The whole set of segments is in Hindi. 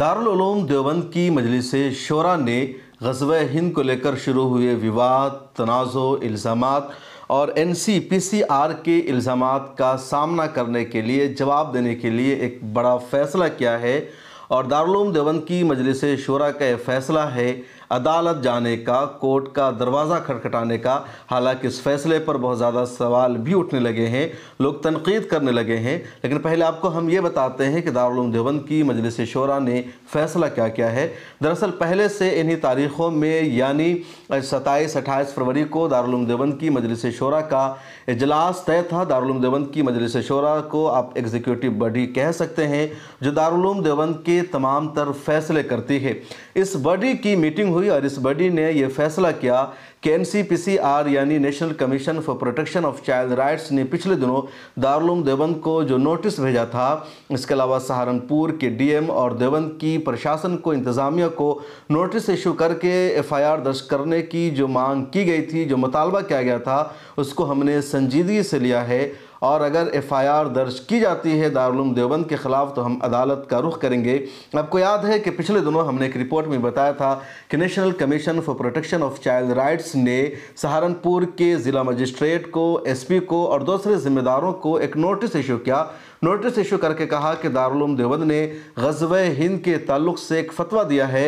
दारूम देवबंद की मजलिस शोरा ने गजब हिंद को लेकर शुरू हुए विवाद तनाज़ो इल्ज़ाम और N C P C R के इल्ज़ाम का सामना करने के लिए जवाब देने के लिए एक बड़ा फ़ैसला किया है और दारूम देवबंद की मजलिस शोरा का यह फ़ैसला है अदालत जाने का कोर्ट का दरवाज़ा खटखटाने का हालांकि इस फैसले पर बहुत ज़्यादा सवाल भी उठने लगे हैं लोग तनकीद करने लगे हैं लेकिन पहले आपको हम ये बताते हैं कि दारुल देवबंद की मजलिस शोरा ने फैसला क्या किया है दरअसल पहले से इन्हीं तारीख़ों में यानी सत्ताईस अट्ठाईस फरवरी को दारुल देवबंद की मजलिस शोरा का इजलास तय था दारुल देवबंद की मजलिस शोरा को आप एग्जीक्यूटिव बॉडी कह सकते हैं जो दारुल देवबंद के तमाम तर फैसले करती है इस बॉडी की मीटिंग हुई हुई और इस बॉडी ने यह फैसला किया कि एन यानी national commission for protection of child rights ने पिछले दिनों दारुलूम देवबंद को जो नोटिस भेजा था इसके अलावा सहारनपुर के डीएम और देवबंद की प्रशासन को इंतज़ामिया को नोटिस इशू करके एफआईआर दर्ज करने की जो मांग की गई थी जो मुतालबा किया गया था उसको हमने संजीदगी से लिया है और अगर एफआईआर दर्ज की जाती है दारुलूम देवबंद के ख़िलाफ़ तो हम अदालत का रुख करेंगे आपको याद है कि पिछले दिनों हमने एक रिपोर्ट में बताया था कि national commission for protection of child rights ने सहारनपुर के ज़िला मजिस्ट्रेट को एस को और दूसरे ज़िम्मेदारों को एक नोटिस इशू किया नोटिस इशू करके कहा कि दारुलूम देवबंद ने गजब हिंद के ताल्लुक से एक फ़तवा दिया है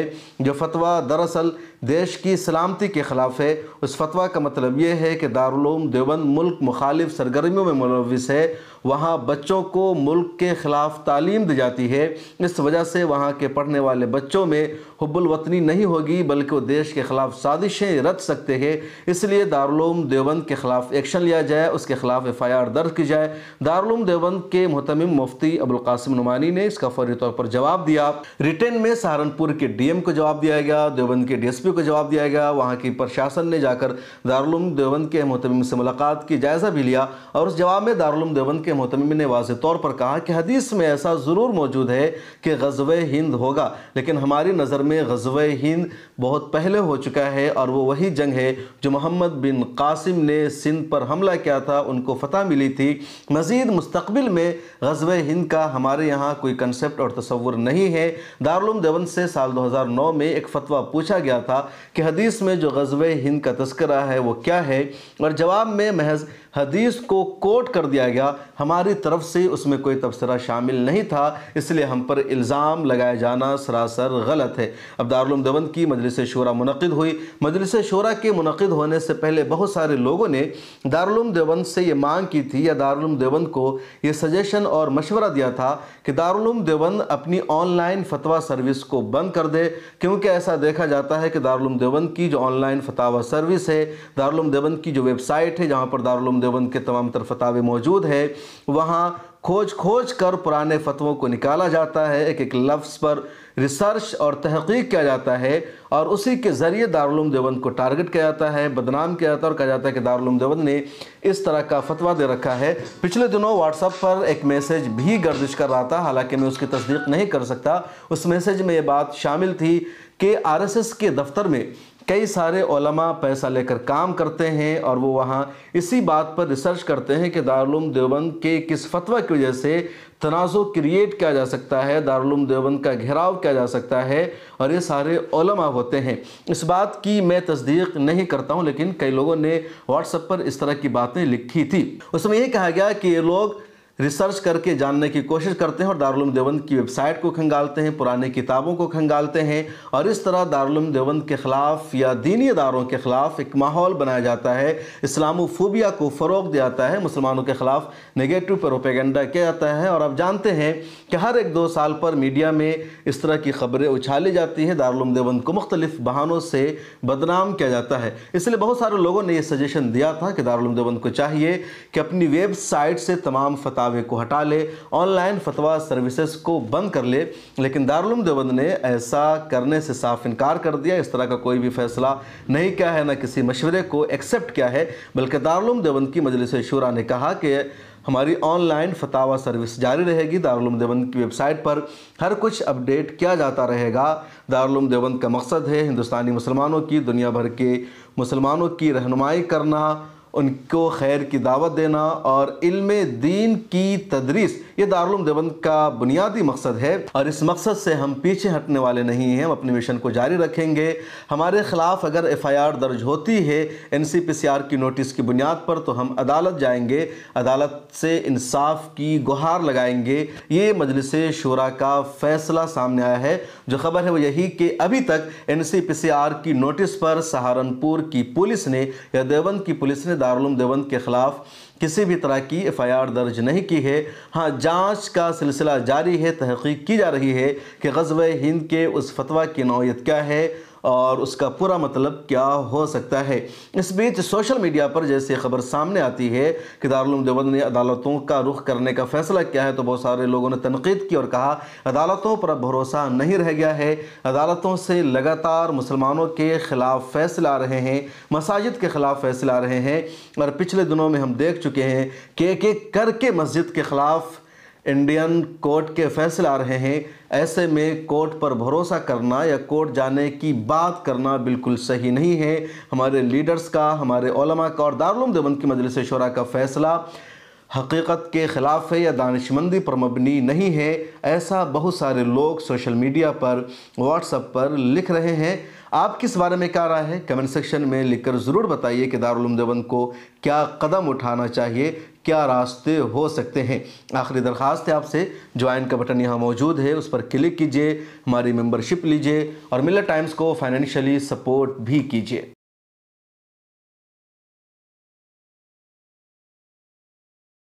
जो फतवा दरअसल देश की सलामती के ख़िलाफ़ है उस फतवा का मतलब ये है कि दारुलूम देवबंद मुल्क मुखालिफ सरगर्मियों में मुलविस है वहाँ बच्चों को मुल्क के ख़िलाफ़ तालीम दी जाती है इस वजह से वहाँ के पढ़ने वाले बच्चों में हब्बुलवतनी नहीं होगी बल्कि वो देश के ख़िलाफ़ साजिशें रच सकते हैं इसलिए दारुलूम देवबंद के ख़िलाफ़ एक्शन लिया जाए उसके ख़िलाफ़ एफ आई आर दर्ज की जाए दारुलूम देवबंद के मुतमिम मुफ्ती अबुल कासिम नुमानी ने इसका फौरी तौर पर जवाब दिया रिटर्न में सहारनपुर के डीएम को जवाब दिया गया देवबंद के डीएसपी को जवाब दिया गया वहाँ की प्रशासन ने जाकर दारुलूम देवबंद के मुतमिम से मुलाकात की जायजा भी लिया और उस जवाब में दारुलूम देवबंद के मुतमिम ने वाज तौर पर कहा कि हदीस में ऐसा ज़रूर मौजूद है कि गजब हिंद होगा लेकिन हमारी नज़र में गजब हिंद बहुत पहले हो चुका है और वो वही जंग है जो मोहम्मद बिन कासिम ने सिंध पर हमला किया था उनको फतह मिली थी मज़ीद मुस्तबिल में गजब हिंद का हमारे यहाँ कोई कंसेप्ट और तस्वुर नहीं है दारुल देवन से साल 2009 में एक फतवा पूछा गया था कि हदीस में जो गजब हिंद का तस्करा है वो क्या है और जवाब में महज हदीस को कोट कर दिया गया हमारी तरफ से उसमें कोई तबसरा शामिल नहीं था इसलिए हम पर इल्ज़ाम लगाया जाना सरासर गलत है अब दारुल देवबंद की मजलिस शुरा मनद हुई मजलिस शुरा के मनद होने से पहले बहुत सारे लोगों ने दारुल देवबंद से ये मांग की थी या दारुल देवबंद को ये सजेशन और मशवरा दिया था कि दारुल देवंद अपनी ऑनलाइन फतवा सर्विस को बंद कर दे क्योंकि ऐसा देखा जाता है कि दारुल देवंद की जो ऑनलाइन फ़तवा सर्विस है दारुल देवंद की जो वेबसाइट है जहाँ पर दारुल देवबंद के तमाम तर फतावे मौजूद है वहाँ खोज खोज कर पुराने फतवों को निकाला जाता है एक एक लफ्ज़ पर रिसर्च और तहकीक किया जाता है और उसी के ज़रिए दारुलूम देवबंद को टारगेट किया जाता है बदनाम किया जाता है और कहा जाता है कि दारुलूम देवबंद ने इस तरह का फतवा दे रखा है पिछले दिनों व्हाट्सअप पर एक मैसेज भी गर्दिश कर रहा था हालांकि मैं उसकी तस्दीक नहीं कर सकता उस मैसेज में ये बात शामिल थी कि आरएसएस के दफ्तर में कई सारे ओलमा पैसा लेकर काम करते हैं और वो वहाँ इसी बात पर रिसर्च करते हैं कि दारुलूम देवबंद के किस फतवा की वजह से तनाज़ो क्रिएट किया जा सकता है दारुलूम देवबंद का घेराव किया जा सकता है और ये सारे ओलमा होते हैं इस बात की मैं तस्दीक नहीं करता हूँ लेकिन कई लोगों ने व्हाट्सएप पर इस तरह की बातें लिखी थी उसमें यह कहा गया कि ये लोग रिसर्च करके जानने की कोशिश करते हैं और दारुलम देवंद की वेबसाइट को खंगालते हैं पुराने किताबों को खंगालते हैं और इस तरह दारुलम देवंद के ख़िलाफ़ या दीनी इदारों के ख़िलाफ़ एक माहौल बनाया जाता है इस्लामोफोबिया को फ़रोग दिया जाता है मुसलमानों के ख़िलाफ़ नेगेटिव प्रोपेगेंडा किया जाता है और आप जानते हैं कि हर एक दो साल पर मीडिया में इस तरह की खबरें उछाली जाती हैं दारुलम देवंद को मुख्तलिफ़ बहानों से बदनाम किया जाता है इसलिए बहुत सारे लोगों ने यह सजेशन दिया था कि दारुलम देवंद को चाहिए कि अपनी वेबसाइट से तमाम फता दावे को हटा ले ऑनलाइन फतवा सर्विसेज को बंद कर ले लेकिन दारुलम देवबंद ने ऐसा करने से साफ इनकार कर दिया इस तरह का कोई भी फैसला नहीं किया है ना किसी मशवरे को एक्सेप्ट किया है बल्कि दारुलम देवबंद की मजलिस शुरा ने कहा कि हमारी ऑनलाइन फतावा सर्विस जारी रहेगी दारुलूम देवबंद की वेबसाइट पर हर कुछ अपडेट किया जाता रहेगा दारुलूम देवबंद का मकसद है हिंदुस्तानी मुसलमानों की दुनिया भर के मुसलमानों की रहनुमाई करना उनको खैर की दावत देना और इल्म दीन की तदरीस ये दारुल देवबंद का बुनियादी मकसद है और इस मकसद से हम पीछे हटने वाले नहीं हैं हम अपने मिशन को जारी रखेंगे हमारे खिलाफ अगर एफ दर्ज होती है एन की नोटिस की बुनियाद पर तो हम अदालत जाएंगे अदालत से इंसाफ की गुहार लगाएंगे ये मजलिस शुरा का फैसला सामने आया है जो खबर है वो यही कि अभी तक एन की नोटिस पर सहारनपुर की पुलिस ने या देवबंद की पुलिस ने दारुल देवबंद के खिलाफ किसी भी तरह की एफआईआर दर्ज नहीं की है हाँ जांच का सिलसिला जारी है तहकीक की जा रही है कि गजब हिंद के उस फतवा की नौीयत क्या है और उसका पूरा मतलब क्या हो सकता है इस बीच सोशल मीडिया पर जैसे खबर सामने आती है कि दारुल देवबंद ने अदालतों का रुख करने का फैसला किया है तो बहुत सारे लोगों ने तनकीद की और कहा अदालतों पर अब भरोसा नहीं रह गया है अदालतों से लगातार मुसलमानों के ख़िलाफ़ फैसले आ रहे हैं मसाजिद के ख़िलाफ़ फैसले आ रहे हैं और पिछले दिनों में हम देख चुके हैं कि एक एक करके मस्जिद के ख़िलाफ़ इंडियन कोर्ट के फैसले आ रहे हैं ऐसे में कोर्ट पर भरोसा करना या कोर्ट जाने की बात करना बिल्कुल सही नहीं है हमारे लीडर्स का हमारे ओलमा का और दारुल देवन की मजलिस शुरा का फैसला हकीकत के ख़िलाफ़ है या दानशमंदी पर मबनी नहीं है ऐसा बहुत सारे लोग सोशल मीडिया पर व्हाट्सअप पर लिख रहे हैं आप किस बारे में कह रहा है कमेंट सेक्शन में लिखकर ज़रूर बताइए कि दारुल देवबंद को क्या कदम उठाना चाहिए क्या रास्ते हो सकते हैं आखिरी दरख्वास्त है आपसे ज्वाइन का बटन यहाँ मौजूद है उस पर क्लिक कीजिए हमारी मेंबरशिप लीजिए और मिलर टाइम्स को फाइनेंशियली सपोर्ट भी कीजिए